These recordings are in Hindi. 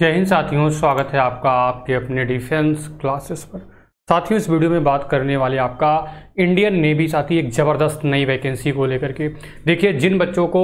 जय हिंद साथियों स्वागत है आपका आपके अपने डिफेंस क्लासेस पर साथियों इस वीडियो में बात करने वाले आपका इंडियन नेवी साथी एक ज़बरदस्त नई वैकेंसी को लेकर के देखिए जिन बच्चों को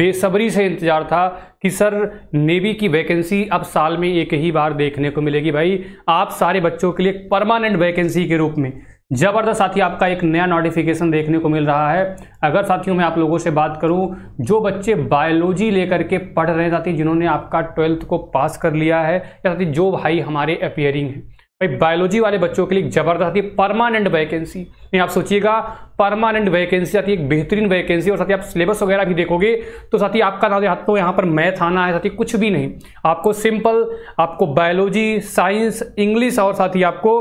बेसब्री से इंतज़ार था कि सर नेवी की वैकेंसी अब साल में एक ही बार देखने को मिलेगी भाई आप सारे बच्चों के लिए परमानेंट वैकेंसी के रूप में ज़बरदस्त साथी आपका एक नया नोटिफिकेशन देखने को मिल रहा है अगर साथियों मैं आप लोगों से बात करूं जो बच्चे बायोलॉजी लेकर के पढ़ रहे हैं साथी जिन्होंने आपका ट्वेल्थ को पास कर लिया है या साथी जो भाई हमारे अपियरिंग है भाई बायोलॉजी वाले बच्चों के लिए ज़बरदस्त आती है परमानेंट वैकेंसी नहीं आप सोचिएगा परमानेंट वैकेंसी आती है एक बेहतरीन वैकेंसी और साथ ही आप सिलेबस वगैरह भी देखोगे तो साथ ही आपका ना तो यहाँ पर मैथ आना है साथ ही कुछ भी नहीं आपको सिंपल आपको बायोलॉजी साइंस इंग्लिश और साथ ही आपको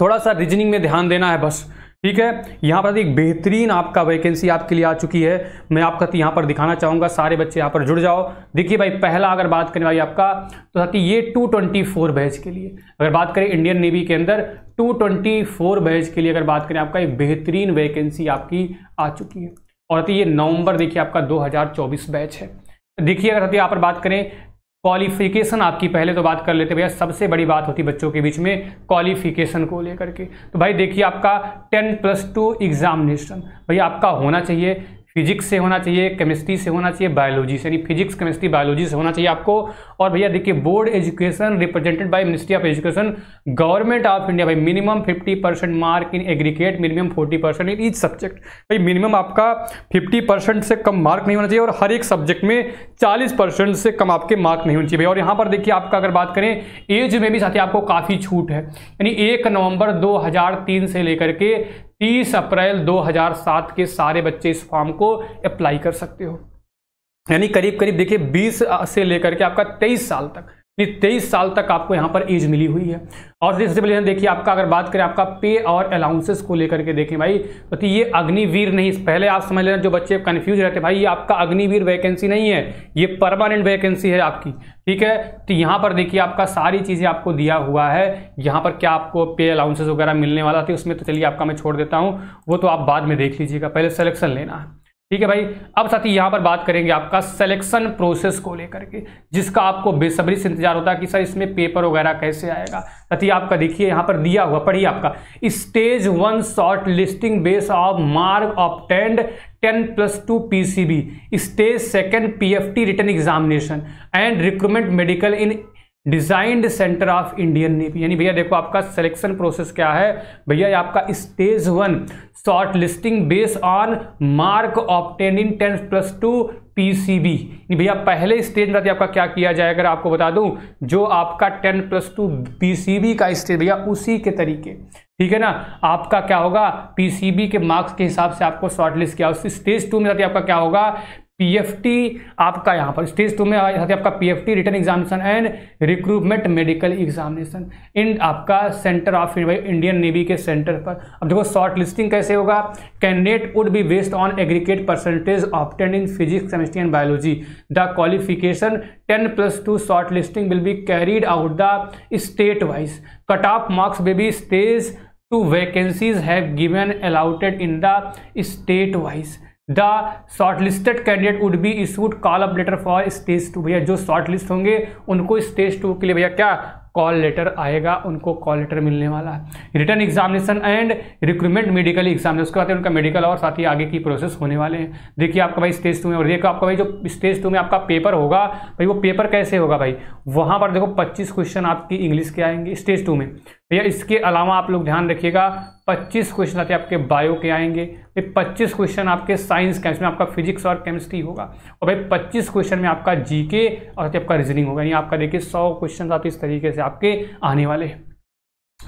थोड़ा सा रीजनिंग में ध्यान देना है बस ठीक है यहाँ पर एक बेहतरीन आपका वैकेंसी आपके लिए आ चुकी है मैं आपका यहाँ पर दिखाना चाहूँगा सारे बच्चे यहाँ पर जुड़ जाओ देखिए भाई पहला अगर बात करें भाई आपका तो साथी ये 224 बैच के लिए अगर बात करें इंडियन नेवी के अंदर 224 बैच के लिए अगर बात करें आपका एक बेहतरीन वैकेंसी आपकी आ चुकी है और ये नवंबर देखिए आपका दो बैच है देखिए अगर साथी यहाँ पर बात करें क्वालिफिकेशन आपकी पहले तो बात कर लेते भैया सबसे बड़ी बात होती बच्चों के बीच में क्वालिफिकेशन को लेकर के तो भाई देखिए आपका टेन प्लस टू एग्जामिनेशन भैया आपका होना चाहिए फिजिक्स से होना चाहिए केमिस्ट्री से होना चाहिए बायोलॉजी से यानी फिजिक्स केमिस्ट्री बायोलॉजी से होना चाहिए आपको और भैया देखिए board education represented by ministry of education government of India भाई minimum 50 percent mark in aggregate minimum 40 percent in each subject भाई मिनिमम आपका फिफ्टी परसेंट से कम मार्क नहीं होना चाहिए और हर एक सब्जेक्ट में चालीस परसेंट से कम आपके मार्क नहीं होने चाहिए भाई और यहाँ पर देखिए आपका अगर बात करें एज में भी साथ आपको काफ़ी छूट है यानी एक नवंबर दो से लेकर के 30 अप्रैल 2007 के सारे बच्चे इस फॉर्म को अप्लाई कर सकते हो यानी करीब करीब देखिए 20 से लेकर के आपका 23 साल तक तेईस साल तक आपको यहां पर एज मिली हुई है और पहले देखिए आपका अगर बात करें आपका पे और अलाउंसेस को लेकर के देखें भाई तो ये अग्निवीर नहीं पहले आप समझ लेना जो बच्चे कन्फ्यूज रहते भाई ये आपका अग्निवीर वैकेंसी नहीं है ये परमानेंट वैकेंसी है आपकी ठीक है तो यहां पर देखिए आपका सारी चीज़ें आपको दिया हुआ है यहां पर क्या आपको पे अलाउंसेस वगैरह मिलने वाला थे उसमें तो चलिए आपका मैं छोड़ देता हूँ वो तो आप बाद में देख लीजिएगा पहले सेलेक्शन लेना है ठीक है भाई अब साथी यहाँ पर बात करेंगे आपका सिलेक्शन प्रोसेस को लेकर के जिसका आपको बेसब्री से इंतजार होता है कि सर इसमें पेपर वगैरह कैसे आएगा साथी आपका देखिए यहाँ पर दिया हुआ पढ़िए आपका stage one short listing base of mark टेंड ten plus two P C B stage second P F T written examination and recruitment medical in designed centre of Indian Navy यानी भैया देखो आपका सिलेक्शन प्रोसेस क्या है भैया आपका stage one short listing base on mark obtain in tenth plus two PCB यानी भैया पहले स्टेज में आपका क्या किया जाए अगर आपको बता दूं जो आपका टेन प्लस टू बी का स्टेज भैया उसी के तरीके ठीक है ना आपका क्या होगा पीसीबी के मार्क्स के हिसाब से आपको शॉर्टलिस्ट किया उस स्टेज टू में आपका क्या होगा पीएफटी आपका यहाँ पर स्टेज टू में आपका PFT written examination and recruitment medical examination in आपका सेंटर ऑफ इंडियन नेवी के सेंटर पर अब देखो शॉर्ट लिस्टिंग कैसे होगा candidate would be based on aggregate percentage obtained in physics chemistry and biology the qualification ten plus two short listing will be carried out the state wise cut off marks by be stage two vacancies have given allotted in the state wise the shortlisted candidate would be issued call up letter for stage two भैया जो शॉर्टलिस्ट होंगे उनको स्टेज टू के लिए भैया क्या कॉल लेटर आएगा उनको कॉल लेटर मिलने वाला है written examination and recruitment medical exam उसके बाद उनका मेडिकल और साथ ही आगे की प्रोसेस होने वाले हैं देखिए आपका भाई स्टेज टू में और देखो आपका भाई जो स्टेज टू में आपका पेपर होगा भाई वो पेपर कैसे होगा भाई वहाँ पर देखो पच्चीस क्वेश्चन आपकी इंग्लिश के आएंगे स्टेज टू में भैया इसके अलावा आप लोग ध्यान रखिएगा 25 क्वेश्चन आते आपके बायो के आएंगे भाई 25 क्वेश्चन आपके साइंस के इसमें आपका फिजिक्स और केमिस्ट्री होगा और भाई 25 क्वेश्चन में आपका जीके और आपका रीजनिंग होगा यानी आपका देखिए 100 क्वेश्चन आप इस तरीके से आपके आने वाले हैं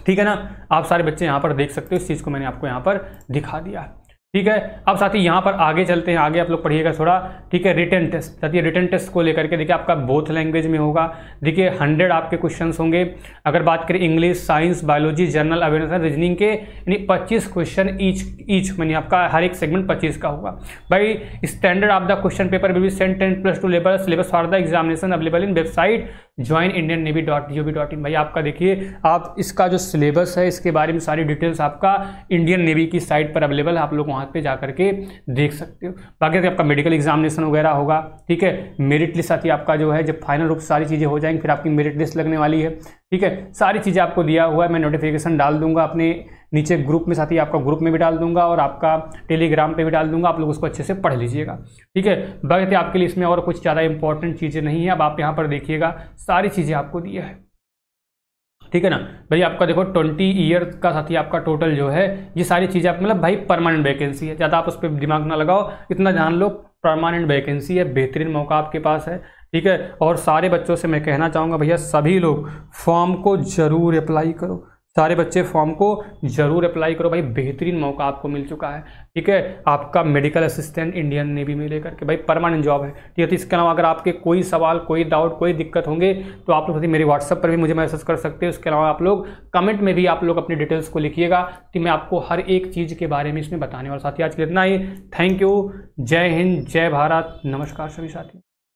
ठीक है ना आप सारे बच्चे यहाँ पर देख सकते हो इस चीज़ को मैंने आपको यहाँ पर दिखा दिया ठीक है अब ही यहाँ पर आगे चलते हैं आगे आप लोग पढ़िएगा थोड़ा ठीक है रिटर्न टेस्ट ही रिटर्न टेस्ट को लेकर के देखिए आपका बोथ लैंग्वेज में होगा देखिए हंड्रेड आपके क्वेश्चन होंगे अगर बात करें English science biology general awareness and reasoning के यानी पच्चीस क्वेश्चन ईच ईच मैंने आपका हर एक सेगमेंट पच्चीस का होगा भाई standard of the question paper will be set ten plus two लेबल syllabus for the examination available in website join Indian Navy dot G O V dot in भाई आपका देखिए आप इसका जो सिलेबस है इसके बारे में सारी डिटेल्स आपका इंडियन नेवी की साइट पर अवेलेबल है आप लोग वहाँ पे जा करके देख सकते हो बाकी आपका मेडिकल एग्जामिनेशन वगैरह होगा ठीक है मेरिट लिस्ट आती आपका जो है जब फाइनल रूप सारी चीज़ें हो जाएंगी फिर आपकी मेरिट लिस्ट लगने वाली है ठीक है सारी चीज़ें आपको दिया हुआ है मैं नोटिफिकेशन डाल दूंगा अपने नीचे ग्रुप में साथ ही आपका ग्रुप में भी डाल दूंगा और आपका टेलीग्राम पे भी डाल दूंगा आप लोग उसको अच्छे से पढ़ लीजिएगा ठीक है बाकी तो आपके लिए इसमें और कुछ ज़्यादा इंपॉर्टेंट चीज़ें नहीं है अब आप यहाँ पर देखिएगा सारी चीज़ें आपको दिया है ठीक है ना भाई आपका देखो ट्वेंटी ईयर का साथ ही आपका टोटल जो है ये सारी चीज़ें आप मतलब भाई परमानेंट वैकेंसी है ज़्यादा आप उस पर दिमाग ना लगाओ इतना जान लो परमानेंट वैकेंसी है बेहतरीन मौका आपके पास है ठीक है और सारे बच्चों से मैं कहना चाहूँगा भैया सभी लोग फॉर्म को ज़रूर अप्लाई करो सारे बच्चे फॉर्म को ज़रूर अप्लाई करो भाई बेहतरीन मौका आपको मिल चुका है ठीक है आपका मेडिकल असिस्टेंट इंडियन नेवी में लेकर के भाई परमानेंट जॉब है ठीक है तो इसके अलावा अगर आपके कोई सवाल कोई डाउट कोई दिक्कत होंगे तो आप लोग मेरे व्हाट्सअप पर भी मुझे मैसेज कर सकते हैं उसके अलावा आप लोग कमेंट में भी आप लोग अपनी डिटेल्स को लिखिएगा कि मैं आपको हर एक चीज़ के बारे में इसमें बताने वाला साथी आज के इतना ही थैंक यू जय हिंद जय भारत नमस्कार सभी साथी